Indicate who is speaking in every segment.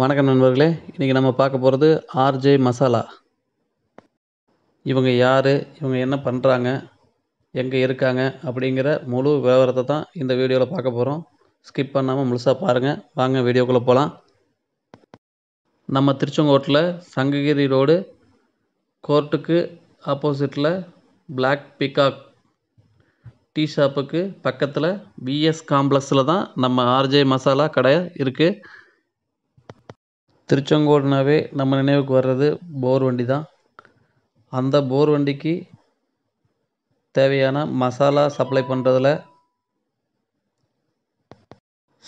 Speaker 1: வணக்கம் நண்பர்களே இன்றைக்கி நம்ம பார்க்க போகிறது ஆர்ஜே மசாலா இவங்க யார் இவங்க என்ன பண்ணுறாங்க எங்கே இருக்காங்க அப்படிங்கிற முழு விவரத்தை தான் இந்த வீடியோவில் பார்க்க போகிறோம் ஸ்கிப் பண்ணாமல் முழுசாக பாருங்கள் வாங்க வீடியோக்குள்ளே போகலாம் நம்ம திருச்செங்கோட்டில் சங்ககிரி ரோடு கோர்ட்டுக்கு ஆப்போசிட்டில் பிளாக் பிகாக் டீ ஷாப்புக்கு பக்கத்தில் பிஎஸ் காம்ப்ளெக்ஸில் தான் நம்ம ஆர்ஜே மசாலா கடை இருக்குது திருச்செங்கோடுனாவே நம்ம நினைவுக்கு வர்றது போர் வண்டி தான் அந்த போர் வண்டிக்கு தேவையான மசாலா சப்ளை பண்ணுறதில்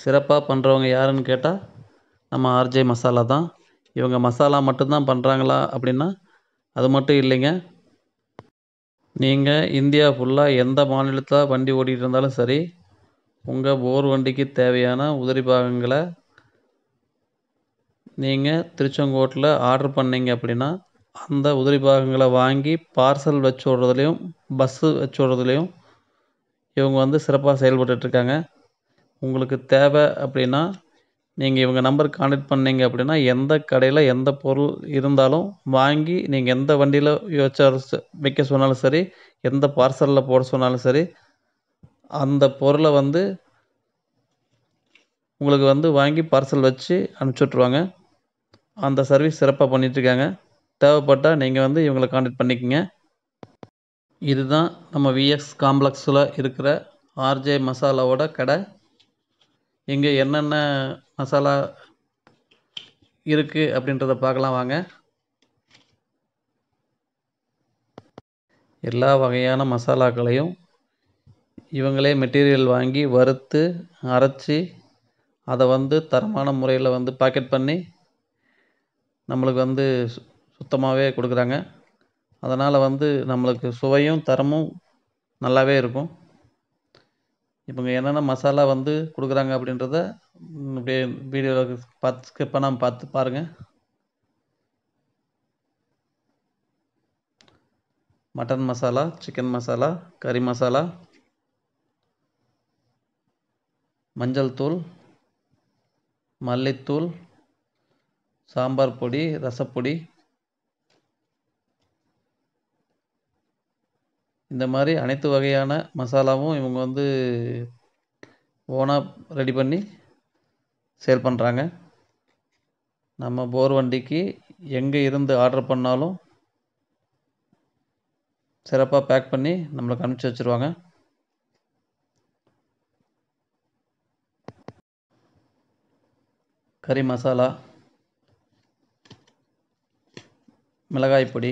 Speaker 1: சிறப்பாக பண்ணுறவங்க யாருன்னு கேட்டால் நம்ம ஆர்ஜே மசாலா தான் இவங்க மசாலா மட்டும்தான் பண்ணுறாங்களா அப்படின்னா அது மட்டும் இல்லைங்க நீங்கள் இந்தியா ஃபுல்லாக எந்த மாநிலத்தில் வண்டி ஓடிட்டு இருந்தாலும் சரி உங்கள் போர் வண்டிக்கு தேவையான உதிரி பாகங்களை நீங்கள் திருச்செங்கோட்டில் ஆர்டர் பண்ணிங்க அப்படின்னா அந்த உதிரி பாகங்களை வாங்கி பார்சல் வச்சு விட்றதுலையும் பஸ்ஸு வச்சு விட்றதுலையும் இவங்க வந்து சிறப்பாக செயல்பட்டுட்ருக்காங்க உங்களுக்கு தேவை அப்படின்னா நீங்கள் இவங்க நம்பர் கான்டெக்ட் பண்ணிங்க அப்படின்னா எந்த கடையில் எந்த பொருள் இருந்தாலும் வாங்கி நீங்கள் எந்த வண்டியில் வச்ச வைக்க சொன்னாலும் சரி எந்த பார்சலில் போட சொன்னாலும் சரி அந்த பொருளை வந்து உங்களுக்கு வந்து வாங்கி பார்சல் வச்சு அனுப்பிச்சுட்ருவாங்க அந்த சர்வீஸ் சிறப்பாக பண்ணிகிட்ருக்காங்க தேவைப்பட்டால் நீங்கள் வந்து இவங்களை காண்டாக்ட் பண்ணிக்கோங்க இதுதான் நம்ம விஎக்ஸ் காம்ப்ளெக்ஸில் இருக்கிற ஆர்ஜே மசாலாவோட கடை இங்கே என்னென்ன மசாலா இருக்குது அப்படின்றத பார்க்கலாம் வாங்க எல்லா வகையான மசாலாக்களையும் இவங்களே மெட்டீரியல் வாங்கி வறுத்து அரைச்சி அதை வந்து தரமான முறையில் வந்து பாக்கெட் பண்ணி நம்மளுக்கு வந்து சுத்தமாகவே கொடுக்குறாங்க அதனால் வந்து நம்மளுக்கு சுவையும் தரமும் நல்லாவே இருக்கும் இப்போ என்னென்ன மசாலா வந்து கொடுக்குறாங்க அப்படின்றத இப்படியே வீடியோவில் பார்த்து ஸ்கிப் பண்ணாமல் பார்த்து பாருங்கள் மட்டன் மசாலா சிக்கன் மசாலா கறி மசாலா மஞ்சள் தூள் மல்லித்தூள் சாம்பார் பொடி ரசப்பொடி இந்த மாதிரி அனைத்து வகையான மசாலாவும் இவங்க வந்து ஓனாக ரெடி பண்ணி சேல் பண்ணுறாங்க நம்ம போர் வண்டிக்கு எங்கே இருந்து ஆர்டர் பண்ணாலும் சிறப்பாக பேக் பண்ணி நம்மளுக்கு அனுப்பிச்சி வச்சுருவாங்க கறி மசாலா மிளகாய் பொடி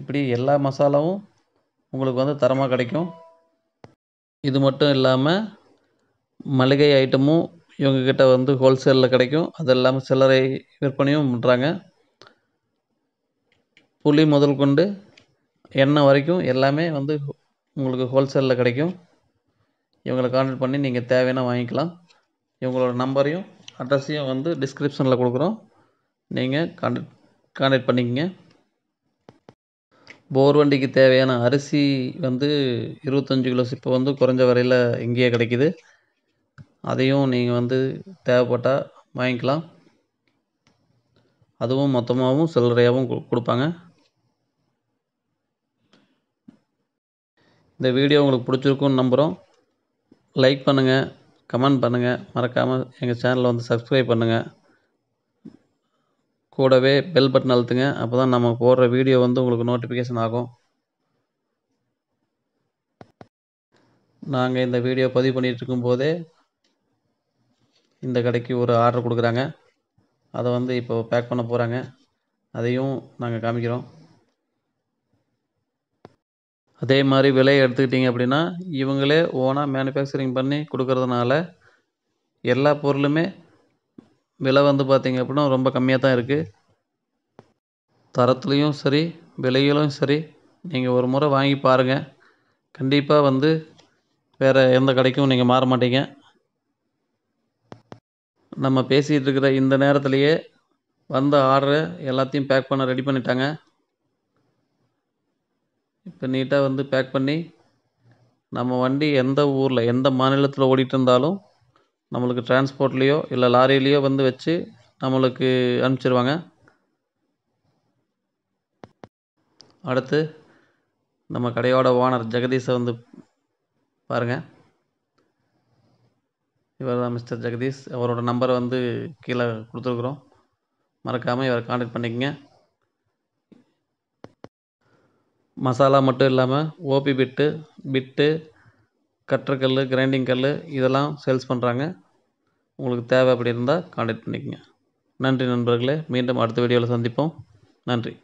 Speaker 1: இப்படி எல்லா மசாலாவும் உங்களுக்கு வந்து தரமாக கிடைக்கும் இது மட்டும் இல்லாமல் மளிகை ஐட்டமும் இவங்கக்கிட்ட வந்து ஹோல்சேலில் கிடைக்கும் அது இல்லாமல் சில்லறை விற்பனையும் பண்ணுறாங்க புளி முதல் கொண்டு எண்ணெய் வரைக்கும் எல்லாமே வந்து உங்களுக்கு ஹோல்சேலில் கிடைக்கும் இவங்களை காண்டக்ட் பண்ணி நீங்கள் தேவையான வாங்கிக்கலாம் இவங்களோட நம்பரையும் அட்ரஸையும் வந்து டிஸ்கிரிப்ஷனில் கொடுக்குறோம் நீங்கள் கான்டாக்ட் கான்டாக்ட் பண்ணிக்கங்க போர் வண்டிக்கு தேவையான அரிசி வந்து இருபத்தஞ்சி கிலோ இப்போ வந்து குறைஞ்ச வரையில் இங்கேயே கிடைக்கிது அதையும் நீங்கள் வந்து தேவைப்பட்டால் வாங்கிக்கலாம் அதுவும் மொத்தமாகவும் சில்லறையாகவும் கொடுப்பாங்க இந்த வீடியோ உங்களுக்கு பிடிச்சிருக்குன்னு நம்புகிறோம் லைக் பண்ணுங்கள் கமெண்ட் பண்ணுங்கள் மறக்காமல் எங்கள் சேனலை வந்து சப்ஸ்கிரைப் பண்ணுங்கள் கூடவே பெல் பட்டன் அழுத்துங்க அப்போ தான் நம்ம போடுற வீடியோ வந்து உங்களுக்கு நோட்டிஃபிகேஷன் ஆகும் நாங்கள் இந்த வீடியோ பதிவு பண்ணிகிட்ருக்கும் போதே இந்த கடைக்கு ஒரு ஆர்டர் கொடுக்குறாங்க அதை வந்து இப்போ பேக் பண்ண போகிறாங்க அதையும் நாங்கள் காமிக்கிறோம் அதே மாதிரி விலையை எடுத்துக்கிட்டிங்க அப்படின்னா இவங்களே ஓனாக மேனுஃபேக்சரிங் பண்ணி கொடுக்கறதுனால எல்லா பொருளுமே விலை வந்து பார்த்திங்க அப்படின்னா ரொம்ப கம்மியாக தான் இருக்குது தரத்துலேயும் சரி விலையிலும் சரி நீங்கள் ஒரு முறை வாங்கி பாருங்கள் கண்டிப்பாக வந்து வேறு எந்த கடைக்கும் நீங்கள் மாற மாட்டீங்க நம்ம பேசிகிட்டு இருக்கிற இந்த நேரத்துலையே வந்த ஆர்டரை எல்லாத்தையும் பேக் பண்ண ரெடி பண்ணிட்டாங்க இப்போ நீட்டாக வந்து பேக் பண்ணி நம்ம வண்டி எந்த ஊரில் எந்த மாநிலத்தில் ஓடிட்டு இருந்தாலும் நம்மளுக்கு டிரான்ஸ்போர்ட்லேயோ இல்லை லாரிலேயோ வந்து வச்சு நம்மளுக்கு அனுப்பிச்சிருவாங்க அடுத்து நம்ம கடையோட ஓனர் ஜெகதீஷை வந்து பாருங்கள் இவர் தான் மிஸ்டர் ஜெகதீஷ் அவரோட நம்பரை வந்து கீழே கொடுத்துருக்குறோம் மறக்காமல் இவரை காண்டக்ட் பண்ணிக்கங்க மசாலா மட்டும் இல்லாமல் ஓபி பிட்டு பிட்டு கல் கிரைண்டிங் கல் இதெல்லாம் சேல்ஸ் பண்ணுறாங்க உங்களுக்கு தேவை அப்படி இருந்தால் கான்டெக்ட் பண்ணிக்கோங்க நன்றி நண்பர்களே மீண்டும் அடுத்த வீடியோவில் சந்திப்போம் நன்றி